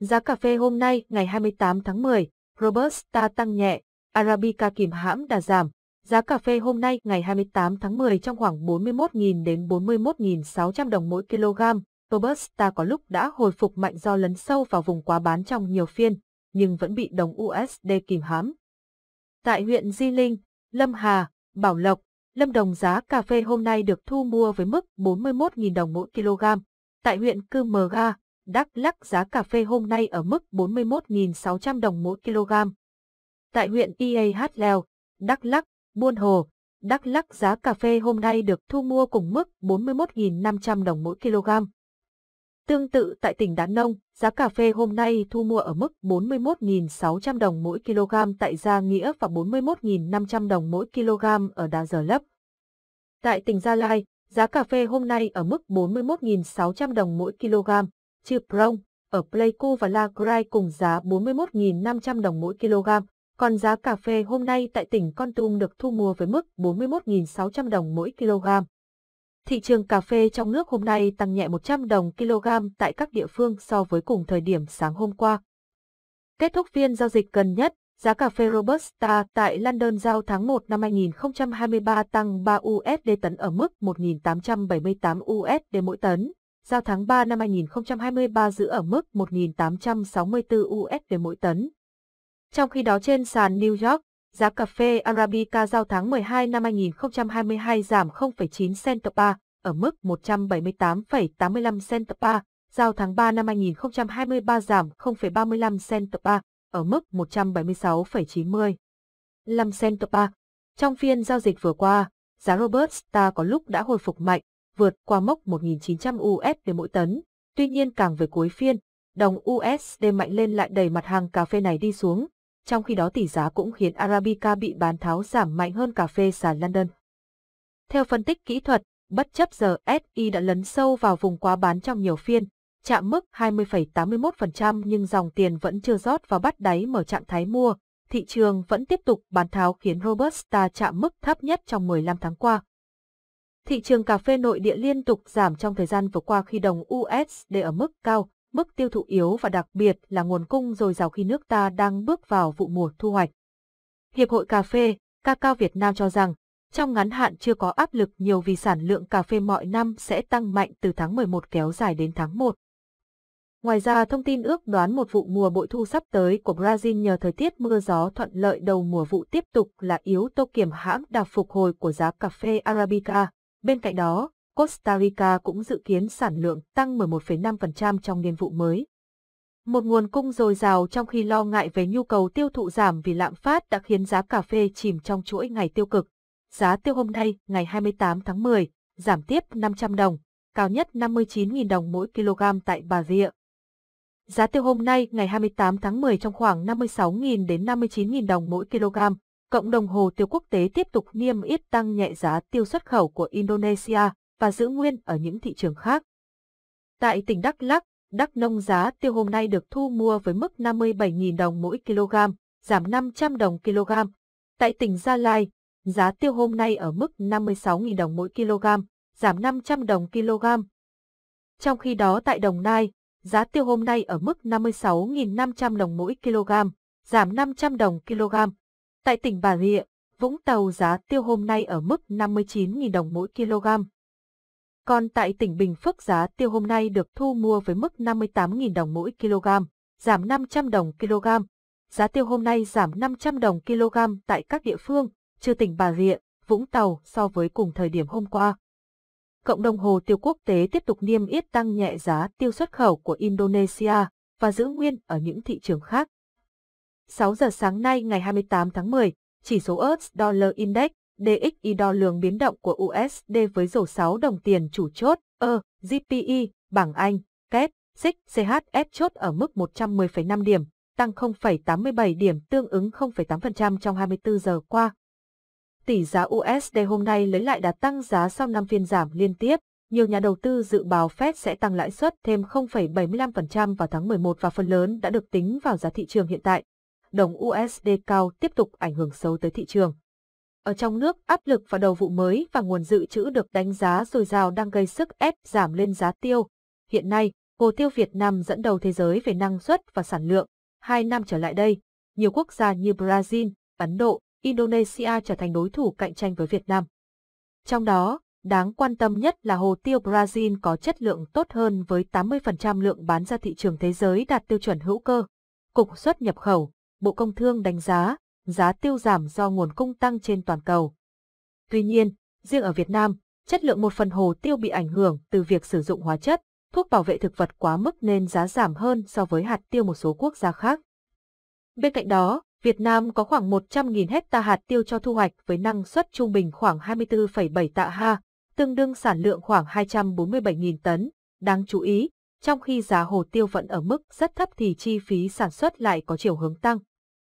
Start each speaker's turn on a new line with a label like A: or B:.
A: Giá cà phê hôm nay, ngày 28 tháng 10, Robusta tăng nhẹ, Arabica kìm hãm đà giảm. Giá cà phê hôm nay, ngày 28 tháng 10 trong khoảng 41.000 đến 41.600 đồng mỗi kg. Robusta có lúc đã hồi phục mạnh do lấn sâu vào vùng quá bán trong nhiều phiên, nhưng vẫn bị đồng USD kìm hãm. Tại huyện Di Linh, Lâm Hà, Bảo Lộc, Lâm Đồng giá cà phê hôm nay được thu mua với mức 41.000 đồng mỗi kg. Tại huyện Cư Mờ Ga, Đắk Lắc giá cà phê hôm nay ở mức 41.600 đồng mỗi kg. Tại huyện IAH Leo, Đắk Lắc, Buôn Hồ, Đắk Lắc giá cà phê hôm nay được thu mua cùng mức 41.500 đồng mỗi kg. Tương tự tại tỉnh Đắk Nông, giá cà phê hôm nay thu mua ở mức 41.600 đồng mỗi kg tại Gia Nghĩa và 41.500 đồng mỗi kg ở Đà Giờ Lấp. Tại tỉnh Gia Lai, giá cà phê hôm nay ở mức 41.600 đồng mỗi kg. Prong ở Pleiku và La Grai cùng giá 41.500 đồng mỗi kg, còn giá cà phê hôm nay tại tỉnh Con Tum được thu mua với mức 41.600 đồng mỗi kg. Thị trường cà phê trong nước hôm nay tăng nhẹ 100 đồng kg tại các địa phương so với cùng thời điểm sáng hôm qua. Kết thúc phiên giao dịch gần nhất, giá cà phê Robusta tại London giao tháng 1 năm 2023 tăng 3 USD tấn ở mức 1.878 USD mỗi tấn, giao tháng 3 năm 2023 giữ ở mức 1.864 USD mỗi tấn. Trong khi đó trên sàn New York, giá cà phê Arabica giao tháng 12 năm 2022 giảm 0,9 cent per bar ở mức 178,85 cent per bar, giao tháng 3 năm 2023 giảm 0,35 cent per bar ở mức 176,90 5 cent per bar. Trong phiên giao dịch vừa qua, giá Robusta có lúc đã hồi phục mạnh, vượt qua mốc 1.900 USD mỗi tấn. Tuy nhiên càng về cuối phiên, đồng USD mạnh lên lại đẩy mặt hàng cà phê này đi xuống, trong khi đó tỷ giá cũng khiến Arabica bị bán tháo giảm mạnh hơn cà phê sàn London. Theo phân tích kỹ thuật, bất chấp giờ SI đã lấn sâu vào vùng quá bán trong nhiều phiên, chạm mức 20,81% nhưng dòng tiền vẫn chưa rót và bắt đáy mở trạng thái mua, thị trường vẫn tiếp tục bán tháo khiến Robusta chạm mức thấp nhất trong 15 tháng qua. Thị trường cà phê nội địa liên tục giảm trong thời gian vừa qua khi đồng USD ở mức cao, mức tiêu thụ yếu và đặc biệt là nguồn cung dồi dào khi nước ta đang bước vào vụ mùa thu hoạch. Hiệp hội Cà phê, ca cao Việt Nam cho rằng, trong ngắn hạn chưa có áp lực nhiều vì sản lượng cà phê mọi năm sẽ tăng mạnh từ tháng 11 kéo dài đến tháng 1. Ngoài ra, thông tin ước đoán một vụ mùa bội thu sắp tới của Brazil nhờ thời tiết mưa gió thuận lợi đầu mùa vụ tiếp tục là yếu tố kiểm hãm đà phục hồi của giá cà phê Arabica. Bên cạnh đó, Costa Rica cũng dự kiến sản lượng tăng 11,5% trong niên vụ mới. Một nguồn cung dồi dào trong khi lo ngại về nhu cầu tiêu thụ giảm vì lạm phát đã khiến giá cà phê chìm trong chuỗi ngày tiêu cực. Giá tiêu hôm nay, ngày 28 tháng 10, giảm tiếp 500 đồng, cao nhất 59.000 đồng mỗi kg tại Bà Rịa. Giá tiêu hôm nay, ngày 28 tháng 10 trong khoảng 56.000 đến 59.000 đồng mỗi kg, cộng đồng hồ tiêu quốc tế tiếp tục niêm yết tăng nhẹ giá tiêu xuất khẩu của Indonesia và giữ nguyên ở những thị trường khác. Tại tỉnh Đắk Lắk, Đắk Nông giá tiêu hôm nay được thu mua với mức 57.000 đồng mỗi kg, giảm 500 đồng kg. Tại tỉnh Gia Lai, giá tiêu hôm nay ở mức 56.000 đồng mỗi kg, giảm 500 đồng kg. Trong khi đó tại Đồng Nai, giá tiêu hôm nay ở mức 56.500 đồng mỗi kg, giảm 500 đồng kg. Tại tỉnh Bà Rịa, Vũng Tàu giá tiêu hôm nay ở mức 59.000 đồng mỗi kg. Còn tại tỉnh Bình Phước giá tiêu hôm nay được thu mua với mức 58.000 đồng mỗi kg, giảm 500 đồng kg. Giá tiêu hôm nay giảm 500 đồng kg tại các địa phương, trừ tỉnh Bà Rịa, Vũng Tàu so với cùng thời điểm hôm qua. Cộng đồng hồ tiêu quốc tế tiếp tục niêm yết tăng nhẹ giá tiêu xuất khẩu của Indonesia và giữ nguyên ở những thị trường khác. 6 giờ sáng nay ngày 28 tháng 10, chỉ số US Dollar Index DXY đo lường biến động của USD với rổ 6 đồng tiền chủ chốt, EUR, GPI, e, bảng Anh, KEP, SIC, CHF chốt ở mức 110,5 điểm, tăng 0,87 điểm tương ứng 0,8% trong 24 giờ qua. Tỷ giá USD hôm nay lấy lại đã tăng giá sau 5 phiên giảm liên tiếp. Nhiều nhà đầu tư dự báo Fed sẽ tăng lãi suất thêm 0,75% vào tháng 11 và phần lớn đã được tính vào giá thị trường hiện tại đồng USD cao tiếp tục ảnh hưởng xấu tới thị trường. Ở trong nước, áp lực vào đầu vụ mới và nguồn dự trữ được đánh giá dồi dào đang gây sức ép giảm lên giá tiêu. Hiện nay, hồ tiêu Việt Nam dẫn đầu thế giới về năng suất và sản lượng. Hai năm trở lại đây, nhiều quốc gia như Brazil, Ấn Độ, Indonesia trở thành đối thủ cạnh tranh với Việt Nam. Trong đó, đáng quan tâm nhất là hồ tiêu Brazil có chất lượng tốt hơn với 80% lượng bán ra thị trường thế giới đạt tiêu chuẩn hữu cơ. Cục xuất nhập khẩu, Bộ Công Thương đánh giá, giá tiêu giảm do nguồn cung tăng trên toàn cầu. Tuy nhiên, riêng ở Việt Nam, chất lượng một phần hồ tiêu bị ảnh hưởng từ việc sử dụng hóa chất, thuốc bảo vệ thực vật quá mức nên giá giảm hơn so với hạt tiêu một số quốc gia khác. Bên cạnh đó, Việt Nam có khoảng 100.000 hecta hạt tiêu cho thu hoạch với năng suất trung bình khoảng 24,7 tạ ha, tương đương sản lượng khoảng 247.000 tấn. Đáng chú ý, trong khi giá hồ tiêu vẫn ở mức rất thấp thì chi phí sản xuất lại có chiều hướng tăng,